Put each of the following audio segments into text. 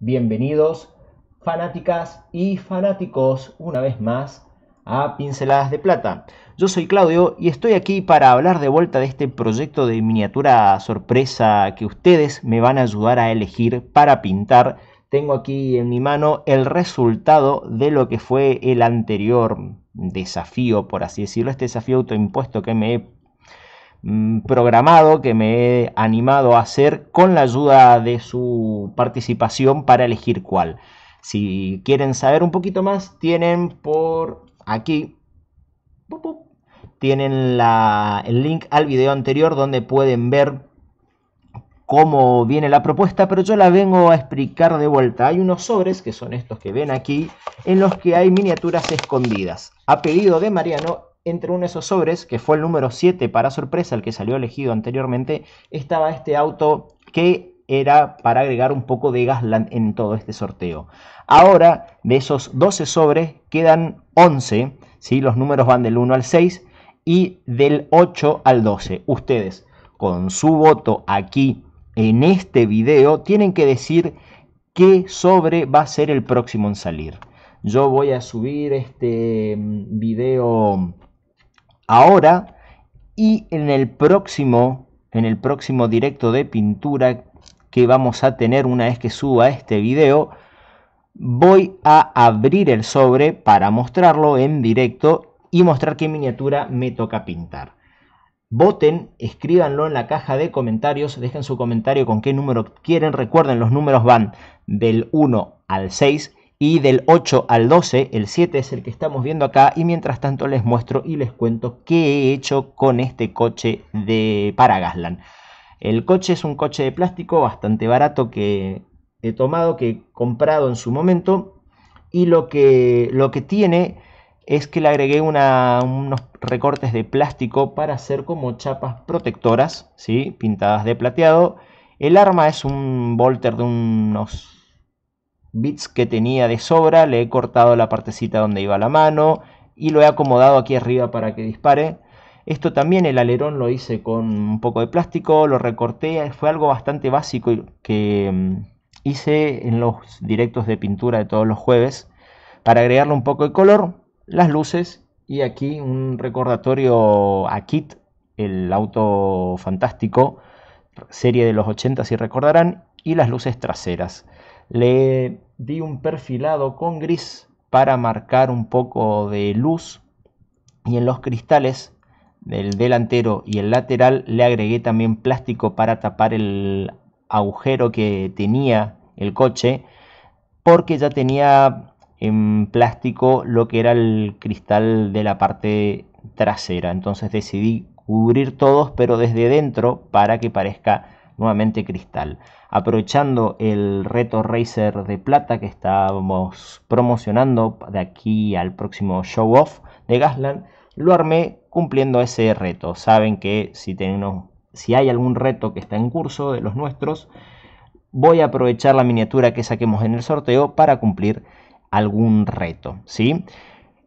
Bienvenidos, fanáticas y fanáticos, una vez más a Pinceladas de Plata. Yo soy Claudio y estoy aquí para hablar de vuelta de este proyecto de miniatura sorpresa que ustedes me van a ayudar a elegir para pintar. Tengo aquí en mi mano el resultado de lo que fue el anterior desafío, por así decirlo, este desafío autoimpuesto que me he Mm, programado que me he animado a hacer con la ayuda de su participación para elegir cuál. Si quieren saber un poquito más, tienen por aquí tienen el link al video anterior donde pueden ver cómo viene la propuesta, pero yo la vengo a explicar de vuelta. Hay unos sobres, que son estos que ven aquí, en los que hay miniaturas escondidas. A pedido de Mariano, entre uno de esos sobres, que fue el número 7 para sorpresa, el que salió elegido anteriormente, estaba este auto que era para agregar un poco de Gasland en todo este sorteo. Ahora, de esos 12 sobres, quedan 11, si los números van del 1 al 6 y del 8 al 12. Ustedes, con su voto aquí en este video, tienen que decir qué sobre va a ser el próximo en salir. Yo voy a subir este mm, video ahora y en el próximo, en el próximo directo de pintura que vamos a tener una vez que suba este video, voy a abrir el sobre para mostrarlo en directo y mostrar qué miniatura me toca pintar. Voten, escríbanlo en la caja de comentarios, dejen su comentario con qué número quieren. Recuerden, los números van del 1 al 6 y del 8 al 12, el 7 es el que estamos viendo acá y mientras tanto les muestro y les cuento qué he hecho con este coche de para El coche es un coche de plástico bastante barato que he tomado, que he comprado en su momento y lo que, lo que tiene es que le agregué una, unos recortes de plástico para hacer como chapas protectoras, ¿sí? pintadas de plateado. El arma es un bolter de unos bits que tenía de sobra, le he cortado la partecita donde iba la mano y lo he acomodado aquí arriba para que dispare. Esto también el alerón lo hice con un poco de plástico, lo recorté, fue algo bastante básico que mm, hice en los directos de pintura de todos los jueves para agregarle un poco de color, las luces y aquí un recordatorio a Kit, el auto fantástico, serie de los 80 si recordarán, y las luces traseras. Le di un perfilado con gris para marcar un poco de luz y en los cristales del delantero y el lateral le agregué también plástico para tapar el agujero que tenía el coche porque ya tenía en plástico lo que era el cristal de la parte trasera entonces decidí cubrir todos pero desde dentro para que parezca nuevamente Cristal. Aprovechando el reto Racer de Plata que estábamos promocionando de aquí al próximo show off de Gasland, lo armé cumpliendo ese reto. Saben que si, tenemos, si hay algún reto que está en curso de los nuestros, voy a aprovechar la miniatura que saquemos en el sorteo para cumplir algún reto, ¿sí?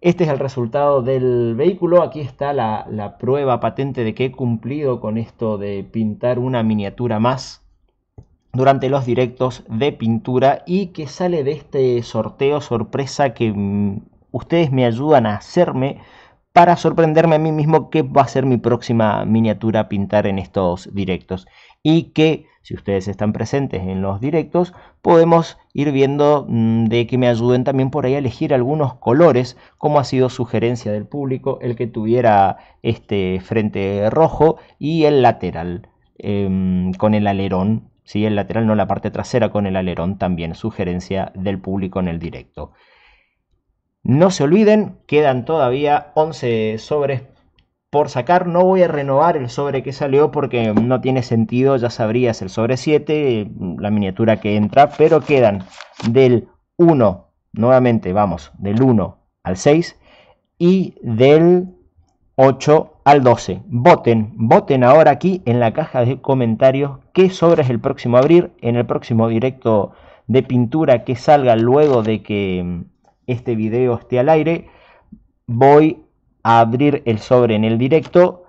Este es el resultado del vehículo. Aquí está la, prueba patente de que he cumplido con esto de pintar una miniatura más durante los directos de pintura y que sale de este sorteo sorpresa que mm, ustedes me ayudan a hacerme para sorprenderme a mí mismo qué va a ser mi próxima miniatura a pintar en estos directos y que si ustedes están presentes en los directos, podemos ir viendo mm, de que me ayuden también por ahí a elegir algunos colores, como ha sido sugerencia del público, el que tuviera este frente rojo y el lateral em, con el alerón. ¿sí? El lateral, no la parte trasera con el alerón, también sugerencia del público en el directo. No se olviden, quedan todavía 11 sobres por sacar. No voy a renovar el sobre que salió porque no tiene sentido, ya sabrías el sobre 7, la miniatura que entra, pero quedan del 1, nuevamente vamos, del 1 al 6 y del 8 al 12. Voten, voten ahora aquí en la caja de comentarios qué sobre es el próximo a abrir en el próximo directo de pintura que salga luego de que este video esté al aire. Voy abrir el sobre en el directo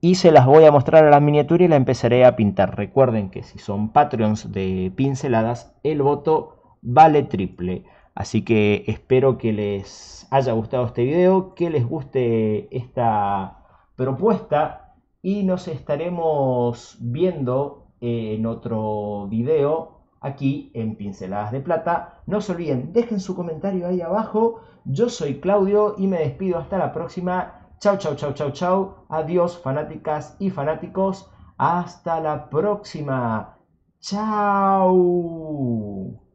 y se las voy a mostrar a la miniatura y la empezaré a pintar. Recuerden que si son Patreons de pinceladas, el voto vale triple. Así que espero que les haya gustado este video, que les guste esta propuesta y nos estaremos viendo en otro video aquí en Pinceladas de Plata. No se olviden, dejen su comentario ahí abajo. Yo soy Claudio y me despido hasta la próxima. Chau, chau, chau, chau, chau. Adiós, fanáticas y fanáticos. Hasta la próxima. Chau.